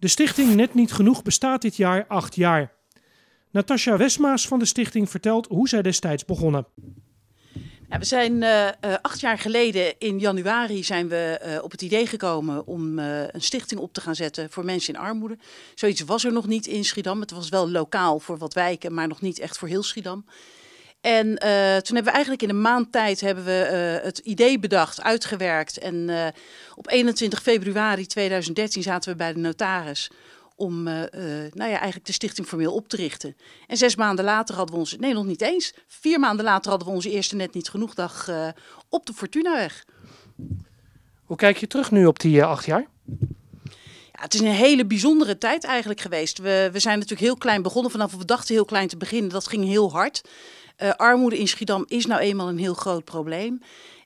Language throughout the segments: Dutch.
De stichting Net Niet Genoeg bestaat dit jaar acht jaar. Natasja Wesmaas van de stichting vertelt hoe zij destijds begonnen. we zijn eh, eh, acht jaar geleden in januari zijn we eh, op het idee gekomen om een stichting op te gaan zetten voor mensen in armoede. Zoiets was er nog niet in Schiedam. Het was wel lokaal voor wat wijken, maar nog niet echt voor heel Schiedam. En eh, toen hebben we eigenlijk in een maand tijd hebben we, eh, het idee bedacht, uitgewerkt. En eh, op 21 februari 2013 zaten we bij de notaris om nou ja, eigenlijk de stichting formeel op te richten. En zes maanden later hadden we ons, nee nog niet eens, vier maanden later hadden we onze eerste net niet genoeg dag op de Fortunaweg. Hoe kijk je terug nu op die acht jaar? het is een hele bijzondere tijd eigenlijk geweest. We, we zijn natuurlijk heel klein begonnen. Vanaf we dachten heel klein te beginnen, dat ging heel hard. Eh, armoede in Schiedam is nou eenmaal een heel groot probleem.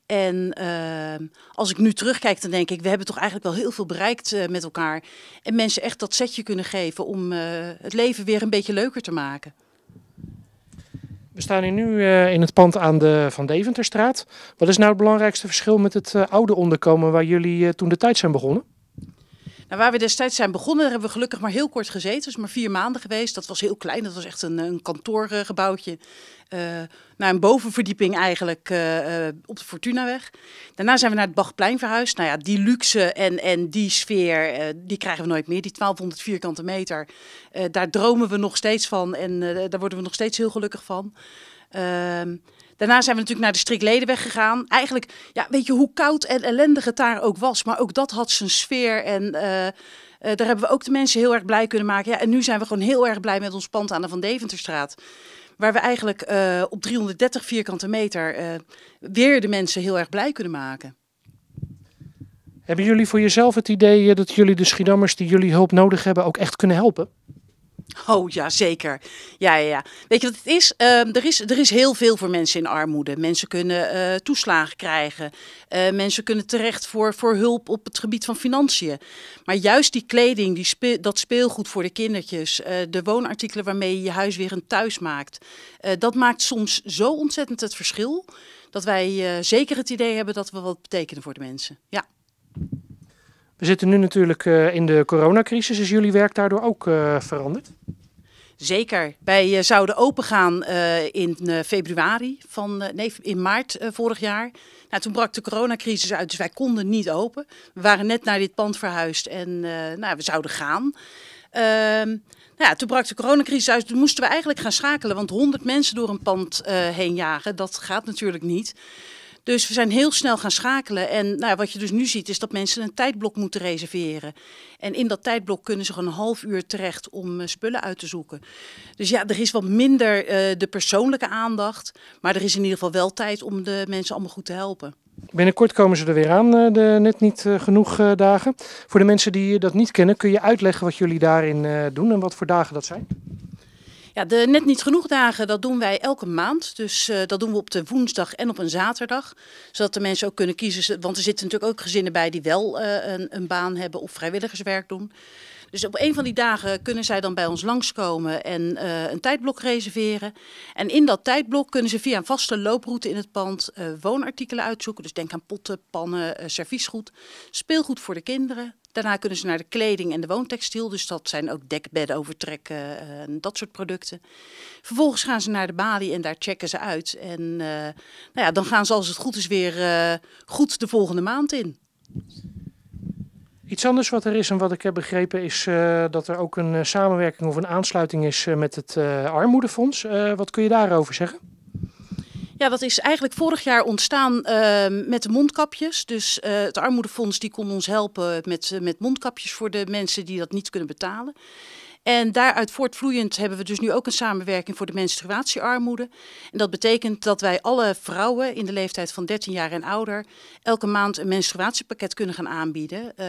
En eh, als ik nu terugkijk, dan denk ik, we hebben toch eigenlijk wel heel veel bereikt uh, met elkaar. En mensen echt dat setje kunnen geven om het leven weer een beetje leuker te maken. We staan hier nu in het pand aan de Van Deventerstraat. Wat is nou het belangrijkste verschil met het oude onderkomen waar jullie toen de tijd zijn begonnen? waar we destijds zijn begonnen, daar hebben we gelukkig maar heel kort gezeten. Dus maar vier maanden geweest. Dat was heel klein, dat was echt een, een kantoorgebouwtje. Uh, naar een bovenverdieping eigenlijk eh, eh, op de Fortunaweg. Daarna zijn we naar het Bachplein verhuisd. Nou ja, die luxe en, en die sfeer, die krijgen we nooit meer. Die 1200 vierkante meter, daar dromen we nog steeds van. En daar worden we nog steeds heel gelukkig van. Ehm, Daarna zijn we natuurlijk naar de Strikledenweg gegaan. Eigenlijk, ja, weet je hoe koud en ellendig het daar ook was. Maar ook dat had zijn sfeer en... Eh, eh, daar hebben we ook de mensen heel erg blij kunnen maken. Ja, en nu zijn we gewoon heel erg blij met ons pand aan de Van Deventerstraat. Waar we eigenlijk eh, op 330 vierkante meter weer de mensen heel erg blij kunnen maken. Hebben jullie voor jezelf het idee dat jullie de Schiedammers die jullie hulp nodig hebben ook echt kunnen helpen? Oh ja, zeker. Ja, ja, ja. Weet je wat het is? Ehm, er is? Er is heel veel voor mensen in armoede. Mensen kunnen eh, toeslagen krijgen. Eh, mensen kunnen terecht voor, voor hulp op het gebied van financiën. Maar juist die kleding, die dat speelgoed voor de kindertjes, eh, de woonartikelen waarmee je je huis weer een thuis maakt, dat maakt soms zo ontzettend het verschil dat wij zeker het idee hebben dat we wat betekenen voor de mensen. Ja. We zitten nu natuurlijk eh, in de coronacrisis. Is jullie werk daardoor ook eh, veranderd? Zeker. Wij eh, zouden opengaan in februari van, nee, in maart vorig jaar. Nou, toen brak de coronacrisis uit, dus wij konden niet open. We waren net naar dit pand verhuisd en nou, we zouden gaan. Ehm, nou ja, toen brak de coronacrisis uit, toen moesten we eigenlijk gaan schakelen. Want 100 mensen door een pand heen jagen, dat gaat natuurlijk niet. Dus we zijn heel snel gaan schakelen. En nou, wat je dus nu ziet is dat mensen een tijdblok moeten reserveren. En in dat tijdblok kunnen ze een half uur terecht om eh, spullen uit te zoeken. Dus ja, er is wat minder eh, de persoonlijke aandacht. Maar er is in ieder geval wel tijd om de mensen allemaal goed te helpen. Binnenkort komen ze er weer aan, eh, de net niet genoeg dagen. Voor de mensen die dat niet kennen, kun je uitleggen wat jullie daarin doen en wat voor dagen dat zijn? Ja, de net niet genoeg dagen, dat doen wij elke maand. Dus eh, dat doen we op de woensdag en op een zaterdag. Zodat de mensen ook kunnen kiezen. Want er zitten natuurlijk ook gezinnen bij die wel eh, een, een baan hebben of vrijwilligerswerk doen. Dus op een van die dagen kunnen zij dan bij ons langskomen en eh, een tijdblok reserveren. En in dat tijdblok kunnen ze via een vaste looproute in het pand woonartikelen uitzoeken. Dus denk aan potten, pannen, uh, serviesgoed, speelgoed voor de kinderen, Daarna kunnen ze naar de kleding en de woontextiel. Dus dat zijn ook dekbedden, overtrekken eh, en dat soort producten. Vervolgens gaan ze naar de balie en daar checken ze uit. En eh, nou ja, dan gaan ze als het goed is weer eh, goed de volgende maand in. Iets anders wat er is en wat ik heb begrepen is dat er ook een samenwerking of een aansluiting is met het Armoedefonds. wat kun je daarover zeggen? Ja, dat is eigenlijk vorig jaar ontstaan ehm, met de mondkapjes. Dus eh, het Armoedefonds die kon ons helpen met, eh, met mondkapjes voor de mensen die dat niet kunnen betalen. En daaruit voortvloeiend hebben we dus nu ook een samenwerking voor de menstruatiearmoede. En dat betekent dat wij alle vrouwen in de leeftijd van 13 jaar en ouder elke maand een menstruatiepakket kunnen gaan aanbieden. Eh,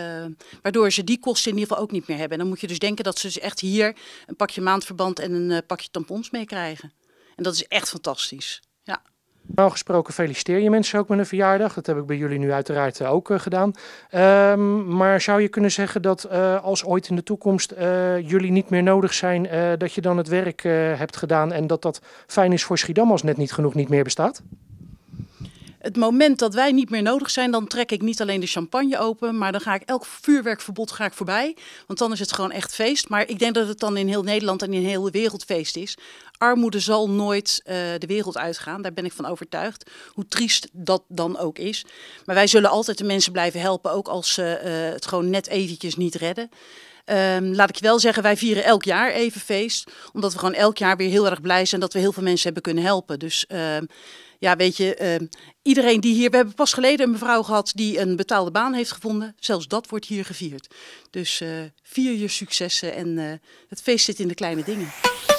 waardoor ze die kosten in ieder geval ook niet meer hebben. En dan moet je dus denken dat ze dus echt hier een pakje maandverband en een pakje tampons mee krijgen. En dat is echt fantastisch. Ja. Normaal gesproken feliciteer je mensen ook met een verjaardag. Dat heb ik bij jullie nu uiteraard eh, ook eh, gedaan. Ehm, maar zou je kunnen zeggen dat eh, als ooit in de toekomst jullie niet meer nodig zijn, dat je dan het werk hebt gedaan en dat dat fijn is voor Schiedam als net niet genoeg niet meer bestaat? Het moment dat wij niet meer nodig zijn, dan trek ik niet alleen de champagne open, maar dan ga ik elk vuurwerkverbod ga ik voorbij. Want dan is het gewoon echt feest. Maar ik denk dat het dan in heel Nederland en in heel de wereld feest is. Armoede zal nooit eh, de wereld uitgaan, daar ben ik van overtuigd. Hoe triest dat dan ook is. Maar wij zullen altijd de mensen blijven helpen, ook als ze eh, het gewoon net eventjes niet redden. Ehm, laat ik je wel zeggen, wij vieren elk jaar even feest. Omdat we gewoon elk jaar weer heel erg blij zijn dat we heel veel mensen hebben kunnen helpen. Dus ehm, ja, weet je, ehm, iedereen die hier. We hebben pas geleden een mevrouw gehad die een betaalde baan heeft gevonden. Zelfs dat wordt hier gevierd. Dus eh, vier je successen en het feest zit in de kleine dingen.